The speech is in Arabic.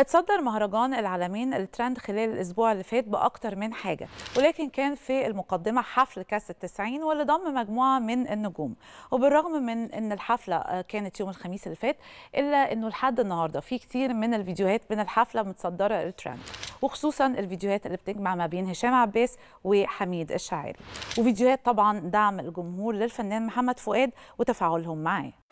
اتصدر مهرجان العالمين الترند خلال الأسبوع اللي فات بأكتر من حاجة ولكن كان في المقدمة حفل كاس التسعين واللي ضم مجموعة من النجوم وبالرغم من أن الحفلة آه، كانت يوم الخميس اللي فات إلا أنه لحد النهاردة في كتير من الفيديوهات من الحفلة متصدرة الترند وخصوصا الفيديوهات اللي بتجمع ما بين هشام عباس وحميد الشاعري وفيديوهات طبعا دعم الجمهور للفنان محمد فؤاد وتفاعلهم معاه